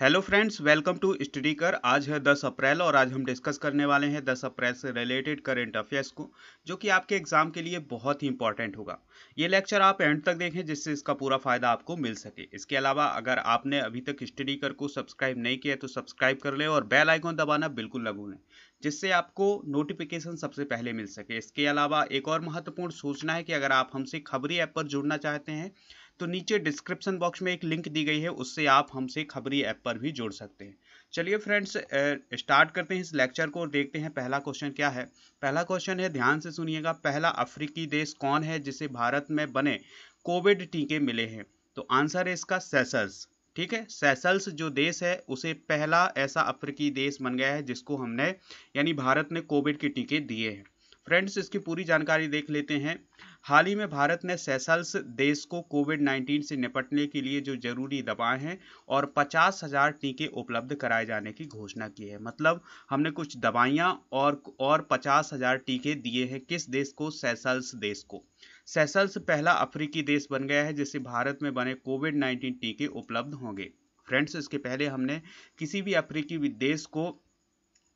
hello friends welcome to study कर आज है 10 अप्रैल और आज हम डिस्कस करने वाले हैं 10 अप्रैल से रिलेटेड करेंट अफेयर्स को जो कि आपके एग्जाम के लिए बहुत ही इंपॉर्टेंट होगा ये लेक्चर आप एंड तक देखें जिससे इसका पूरा फायदा आपको मिल सके इसके अलावा अगर आपने अभी तक स्टडी कर को सब्सक्राइब नहीं किया तो सब्सक्राइब कर ले और बेल आइकॉन दबाना बिल्कुल लगू लें जिससे आपको नोटिफिकेशन सबसे पहले मिल सके इसके अलावा एक और महत्वपूर्ण सूचना है कि अगर आप हमसे खबरी ऐप पर जुड़ना चाहते हैं तो नीचे डिस्क्रिप्शन बॉक्स में एक लिंक दी गई है उससे आप हमसे खबरी ऐप पर भी जोड़ सकते हैं चलिए फ्रेंड्स स्टार्ट करते हैं इस लेक्चर को देखते हैं पहला क्वेश्चन क्या है पहला क्वेश्चन है ध्यान से सुनिएगा पहला अफ्रीकी देश कौन है जिसे भारत में बने कोविड टीके मिले हैं तो आंसर है इसका सेसल्स ठीक है सेसल्स जो देश है उसे पहला ऐसा अफ्रीकी देश बन गया है जिसको हमने यानी भारत ने कोविड के टीके दिए हैं फ्रेंड्स इसकी पूरी जानकारी देख लेते हैं हाल ही में भारत ने सेसल्स देश को कोविड 19 से निपटने के लिए जो जरूरी दवाएं हैं और पचास हज़ार टीके उपलब्ध कराए जाने की घोषणा की है मतलब हमने कुछ दवाइयां और और पचास हज़ार टीके दिए हैं किस देश को सेसल्स देश को सेसल्स पहला अफ्रीकी देश बन गया है जिसे भारत में बने कोविड नाइन्टीन टीके उपलब्ध होंगे फ्रेंड्स इसके पहले हमने किसी भी अफ्रीकी देश को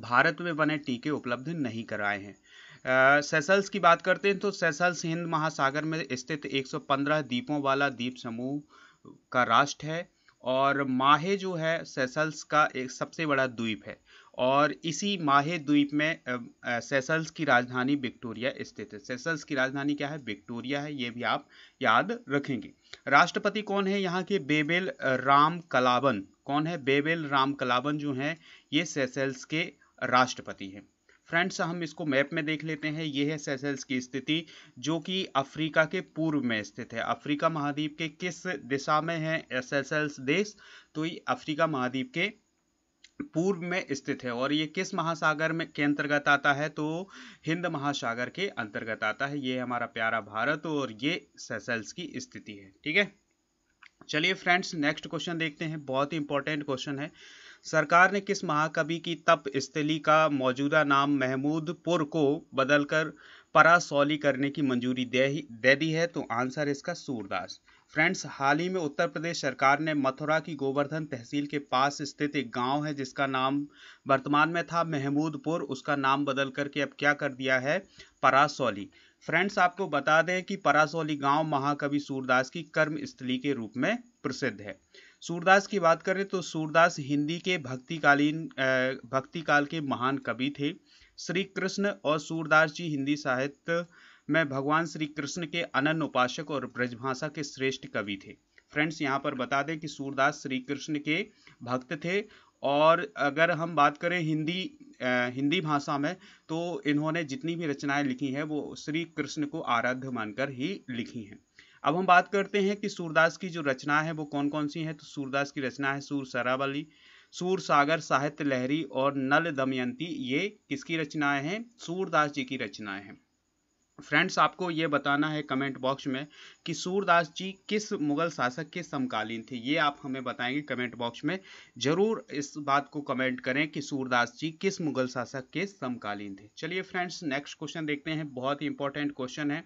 भारत में बने टीके उपलब्ध नहीं कराए हैं सेसल्स की बात करते हैं तो सेसल्स हिंद महासागर में स्थित 115 द्वीपों वाला द्वीप समूह का राष्ट्र है और माहे जो है सेसल्स का एक सबसे बड़ा द्वीप है और इसी माहे द्वीप में सेसल्स की राजधानी विक्टोरिया स्थित है सेसल्स की राजधानी क्या है विक्टोरिया है ये भी आप याद रखेंगे राष्ट्रपति कौन है यहाँ के बेबेल राम कलाबन कौन है बेबेल राम कलाबन जो हैं ये सेसल्स के राष्ट्रपति हैं फ्रेंड्स हम इसको मैप में देख लेते हैं यह है सेसेल्स की स्थिति जो कि अफ्रीका के पूर्व में स्थित है अफ्रीका महाद्वीप के किस दिशा में है सेसेल्स देश तो ये अफ्रीका महाद्वीप के पूर्व में स्थित है और ये किस महासागर में के अंतर्गत आता है तो हिंद महासागर के अंतर्गत आता है ये हमारा प्यारा भारत और ये सेसेल्स की स्थिति है ठीक है चलिए फ्रेंड्स नेक्स्ट क्वेश्चन देखते हैं बहुत ही इंपॉर्टेंट क्वेश्चन है सरकार ने किस महाकवि की तप स्थली का मौजूदा नाम महमूदपुर को बदलकर परासौली करने की मंजूरी दे दे दी है तो आंसर इसका सूरदास फ्रेंड्स हाल ही में उत्तर प्रदेश सरकार ने मथुरा की गोवर्धन तहसील के पास स्थित एक गांव है जिसका नाम वर्तमान में था महमूदपुर उसका नाम बदल करके अब क्या कर दिया है परासौली फ्रेंड्स आपको बता दें कि परासौली गांव महाकवि सूरदास की कर्म स्थली के रूप में प्रसिद्ध है सूरदास की बात करें तो सूरदास हिंदी के भक्तिकालीन भक्ति काल के महान कवि थे श्री कृष्ण और सूरदास जी हिंदी साहित्य में भगवान श्री कृष्ण के अनन उपासक और ब्रजभाषा के श्रेष्ठ कवि थे फ्रेंड्स यहाँ पर बता दें कि सूरदास श्री कृष्ण के भक्त थे और अगर हम बात करें हिंदी आ, हिंदी भाषा में तो इन्होंने जितनी भी रचनाएं लिखी हैं वो श्री कृष्ण को आराध्य मानकर ही लिखी हैं अब हम बात करते हैं कि सूरदास की जो रचना है वो कौन कौन सी है तो सूरदास की रचना है सूर सरावली सूर सागर साहित्य लहरी और नल दमयंती ये किसकी रचनाएं हैं सूरदास जी की रचनाएं हैं फ्रेंड्स आपको ये बताना है कमेंट बॉक्स में कि सूरदास जी किस मुगल शासक के समकालीन थे ये आप हमें बताएंगे कमेंट बॉक्स में ज़रूर इस बात को कमेंट करें कि सूरदास जी किस मुगल शासक के समकालीन थे चलिए फ्रेंड्स नेक्स्ट क्वेश्चन देखते हैं बहुत ही इंपॉर्टेंट क्वेश्चन है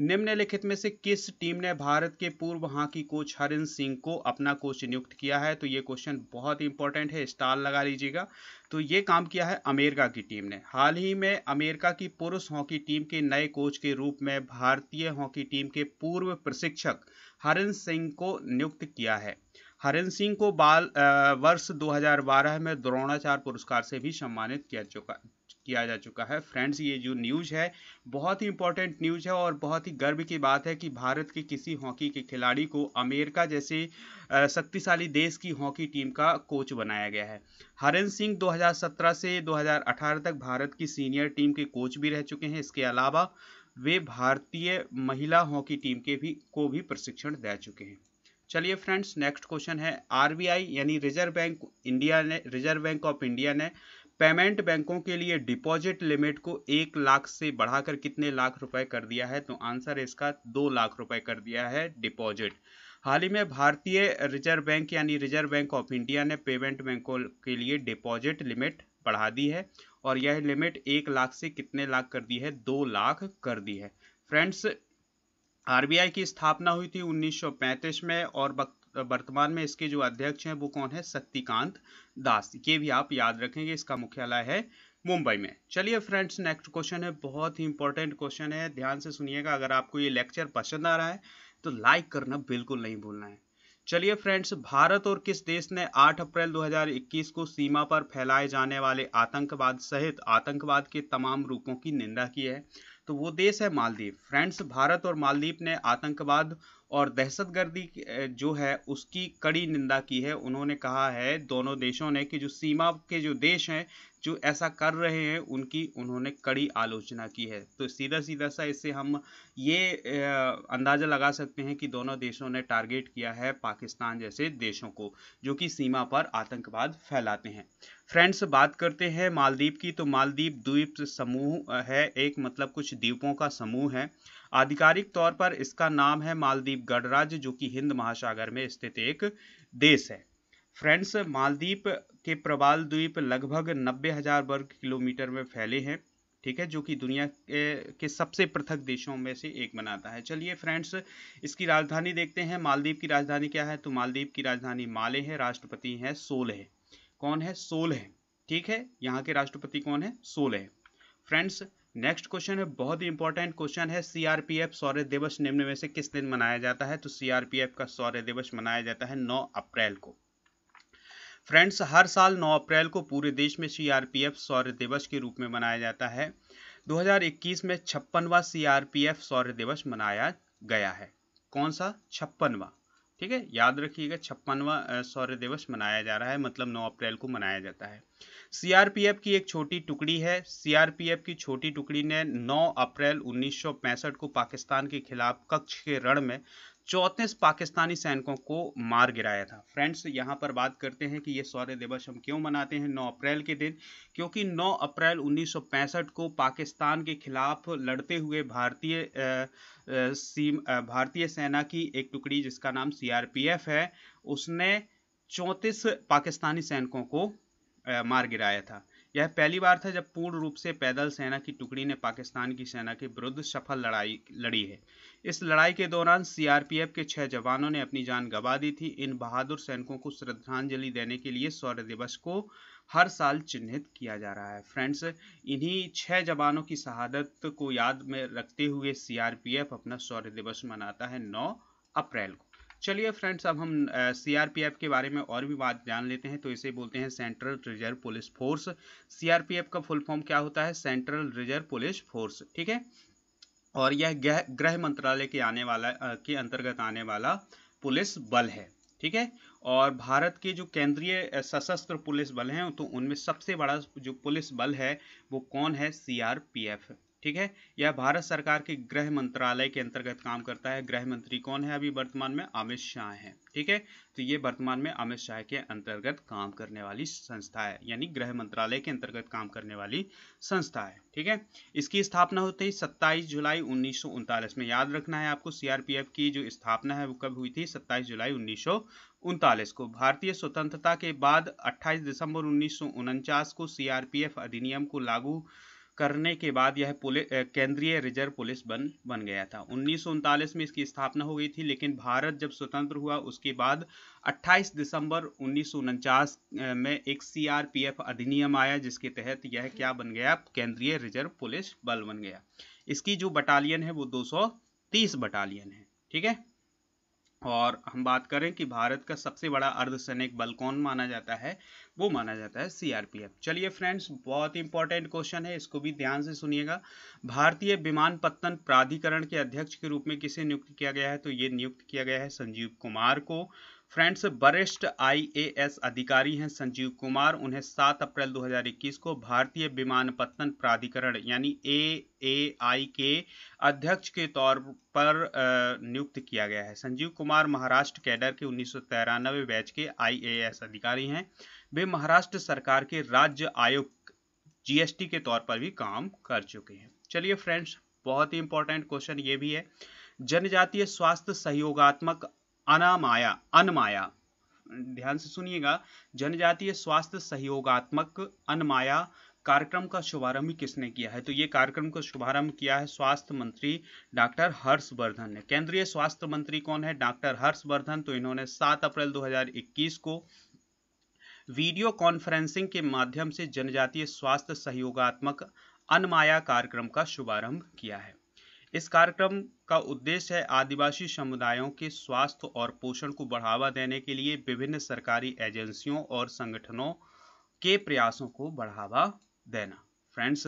निम्नलिखित में से किस टीम ने भारत के पूर्व हॉकी कोच हरिन सिंह को अपना कोच नियुक्त किया है तो ये क्वेश्चन बहुत इंपॉर्टेंट है स्टार लगा लीजिएगा तो ये काम किया है अमेरिका की टीम ने हाल ही में अमेरिका की पुरुष हॉकी टीम के नए कोच के रूप में भारतीय हॉकी टीम के पूर्व प्रशिक्षक हरिन सिंह को नियुक्त किया है हरिन सिंह को बाल आ, वर्ष 2012 में द्रोणाचार पुरस्कार से भी सम्मानित किया चुका किया जा चुका है फ्रेंड्स ये जो न्यूज़ है बहुत ही इंपॉर्टेंट न्यूज़ है और बहुत ही गर्व की बात है कि भारत के किसी हॉकी के खिलाड़ी को अमेरिका जैसे शक्तिशाली देश की हॉकी टीम का कोच बनाया गया है हरेंद्र सिंह 2017 से 2018 तक भारत की सीनियर टीम के कोच भी रह चुके हैं इसके अलावा वे भारतीय महिला हॉकी टीम के भी को भी प्रशिक्षण दे चुके हैं चलिए फ्रेंड्स नेक्स्ट क्वेश्चन है आरबीआई यानी रिजर्व बैंक इंडिया ने रिजर्व बैंक ऑफ इंडिया ने पेमेंट बैंकों के लिए डिपॉजिट लिमिट को एक लाख से बढ़ाकर कितने लाख रुपए कर दिया है तो आंसर इसका दो लाख रुपए कर दिया है डिपॉजिट हाल ही में भारतीय रिजर्व बैंक यानी रिजर्व बैंक ऑफ इंडिया ने पेमेंट बैंकों के लिए डिपॉजिट लिमिट बढ़ा दी है और यह लिमिट एक लाख से कितने लाख कर दी है दो लाख कर दी है फ्रेंड्स आरबीआई की स्थापना हुई थी 1935 में और वर्तमान में इसके जो अध्यक्ष हैं वो कौन है शक्तिकांत दास ये भी आप याद रखेंगे इसका मुख्यालय है मुंबई में चलिए फ्रेंड्स नेक्स्ट क्वेश्चन है बहुत ही इंपॉर्टेंट क्वेश्चन है ध्यान से सुनिएगा अगर आपको ये लेक्चर पसंद आ रहा है तो लाइक करना बिल्कुल नहीं भूलना है चलिए फ्रेंड्स भारत और किस देश ने 8 अप्रैल 2021 को सीमा पर फैलाए जाने वाले आतंकवाद सहित आतंकवाद के तमाम रूपों की निंदा की है तो वो देश है मालदीव फ्रेंड्स भारत और मालदीव ने आतंकवाद और दहशतगर्दी जो है उसकी कड़ी निंदा की है उन्होंने कहा है दोनों देशों ने कि जो सीमा के जो देश हैं जो ऐसा कर रहे हैं उनकी उन्होंने कड़ी आलोचना की है तो सीधा सीधा सा इससे हम ये अंदाज़ा लगा सकते हैं कि दोनों देशों ने टारगेट किया है पाकिस्तान जैसे देशों को जो कि सीमा पर आतंकवाद फैलाते हैं फ्रेंड्स बात करते हैं मालदीव की तो मालदीव द्वीप समूह है एक मतलब कुछ द्वीपों का समूह है आधिकारिक तौर पर इसका नाम है मालदीप गणराज्य जो कि हिंद महासागर में स्थित एक देश है फ्रेंड्स मालदीप के प्रवाल द्वीप लगभग नब्बे हजार वर्ग किलोमीटर में फैले हैं ठीक है जो कि दुनिया के, के सबसे पृथक देशों में से एक बनाता है चलिए फ्रेंड्स इसकी राजधानी देखते हैं मालदीप की राजधानी क्या है तो मालदीप की राजधानी माले है राष्ट्रपति सोल सोलह कौन है सोलह ठीक है यहाँ के राष्ट्रपति कौन है सोलह फ्रेंड्स नेक्स्ट क्वेश्चन है बहुत ही इंपॉर्टेंट क्वेश्चन है सीआरपीएफ सौर्य दिवस निम्न में से किस दिन मनाया जाता है तो सीआरपीएफ का सौर्य दिवस मनाया जाता है 9 अप्रैल को फ्रेंड्स हर साल 9 अप्रैल को पूरे देश में सीआरपीएफ सौर्य दिवस के रूप में मनाया जाता है 2021 में छप्पनवा सीआरपीएफ सौर्य दिवस मनाया गया है कौन सा छप्पनवा ठीक है याद रखिएगा छप्पनवा सौर्य दिवस मनाया जा रहा है मतलब नौ अप्रैल को मनाया जाता है सीआरपीएफ की एक छोटी टुकड़ी है सीआरपीएफ की छोटी टुकड़ी ने 9 अप्रैल 1965 को पाकिस्तान के खिलाफ कक्ष के रण में चौंतीस पाकिस्तानी सैनिकों को मार गिराया था फ्रेंड्स यहाँ पर बात करते हैं कि ये सौर्य दिवस हम क्यों मनाते हैं 9 अप्रैल के दिन क्योंकि 9 अप्रैल 1965 को पाकिस्तान के खिलाफ लड़ते हुए भारतीय सीम भारतीय सेना की एक टुकड़ी जिसका नाम सीआरपीएफ है उसने चौंतीस पाकिस्तानी सैनिकों को मार गिराया था यह पहली बार था जब पूर्ण रूप से पैदल सेना की टुकड़ी ने पाकिस्तान की सेना के विरुद्ध सफल लड़ाई लड़ी है इस लड़ाई के दौरान सीआरपीएफ के छह जवानों ने अपनी जान गंवा दी थी इन बहादुर सैनिकों को श्रद्धांजलि देने के लिए शौर्य दिवस को हर साल चिन्हित किया जा रहा है फ्रेंड्स इन्हीं छह जवानों की शहादत को याद में रखते हुए सीआरपीएफ अपना शौर्य दिवस मनाता है नौ अप्रैल को चलिए फ्रेंड्स अब हम सीआरपीएफ के बारे में और भी बात जान लेते हैं तो इसे बोलते हैं central reserve police force CRPF का फुल फॉर्म क्या होता है सेंट्रल रिजर्व पुलिस फोर्स ठीक है और यह गृह मंत्रालय के आने वाला के अंतर्गत आने वाला पुलिस बल है ठीक है और भारत के जो केंद्रीय सशस्त्र पुलिस बल हैं तो उनमें सबसे बड़ा जो पुलिस बल है वो कौन है सीआरपीएफ ठीक है यह भारत सरकार के गृह मंत्रालय के अंतर्गत काम करता है गृह मंत्री कौन है अभी वर्तमान में अमित शाह है ठीक है तो ये वर्तमान में अमित शाह के अंतर्गत काम करने वाली संस्था है यानी गृह मंत्रालय के अंतर्गत काम करने वाली संस्था है ठीक है इसकी स्थापना होते ही सत्ताईस जुलाई उन्नीस में याद रखना है आपको सीआरपीएफ की जो स्थापना है वो कब हुई थी सत्ताईस जुलाई उन्नीस उनतालीस को भारतीय स्वतंत्रता के बाद 28 दिसंबर उन्नीस को सीआरपीएफ अधिनियम को लागू करने के बाद यह केंद्रीय रिजर्व पुलिस बन बन गया था उन्नीस में इसकी स्थापना हो गई थी लेकिन भारत जब स्वतंत्र हुआ उसके बाद 28 दिसंबर उन्नीस में एक सीआरपीएफ अधिनियम आया जिसके तहत यह क्या बन गया केंद्रीय रिजर्व पुलिस बल बन गया इसकी जो बटालियन है वो 230 बटालियन है ठीक है और हम बात करें कि भारत का सबसे बड़ा अर्धसैनिक बल कौन माना जाता है वो माना जाता है सीआरपीएफ चलिए फ्रेंड्स बहुत इंपॉर्टेंट क्वेश्चन है इसको भी ध्यान से सुनिएगा भारतीय विमान पत्तन प्राधिकरण के अध्यक्ष के रूप में किसे नियुक्त किया गया है तो ये नियुक्त किया गया है संजीव कुमार को फ्रेंड्स वरिष्ठ आईएएस अधिकारी हैं संजीव कुमार उन्हें 7 अप्रैल 2021 को भारतीय विमान पत्तन प्राधिकरण यानी ए ए आई के अध्यक्ष के तौर पर नियुक्त किया गया है संजीव कुमार महाराष्ट्र कैडर के उन्नीस बैच के आईएएस अधिकारी हैं वे महाराष्ट्र सरकार के राज्य आयुक्त जीएसटी के तौर पर भी काम कर चुके हैं चलिए फ्रेंड्स बहुत ही इंपॉर्टेंट क्वेश्चन ये भी है जनजातीय स्वास्थ्य सहयोगात्मक अनामाया अनमाया ध्यान से सुनिएगा जनजातीय स्वास्थ्य सहयोगात्मक अनमाया कार्यक्रम का शुभारंभ किसने किया है तो ये कार्यक्रम का शुभारंभ किया है स्वास्थ्य मंत्री डॉक्टर हर्षवर्धन ने केंद्रीय स्वास्थ्य मंत्री कौन है डॉक्टर हर्षवर्धन तो इन्होंने 7 अप्रैल 2021 को वीडियो कॉन्फ्रेंसिंग के माध्यम से जनजातीय स्वास्थ्य सहयोगात्मक अनमाया कार्यक्रम का शुभारंभ किया है इस कार्यक्रम का उद्देश्य है आदिवासी समुदायों के स्वास्थ्य और पोषण को बढ़ावा देने के लिए विभिन्न सरकारी एजेंसियों और संगठनों के प्रयासों को बढ़ावा देना फ्रेंड्स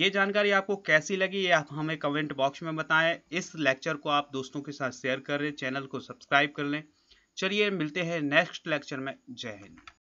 ये जानकारी आपको कैसी लगी ये आप हमें कमेंट बॉक्स में बताएं इस लेक्चर को आप दोस्तों के साथ शेयर करें चैनल को सब्सक्राइब कर लें चलिए मिलते हैं नेक्स्ट लेक्चर में जय हिंद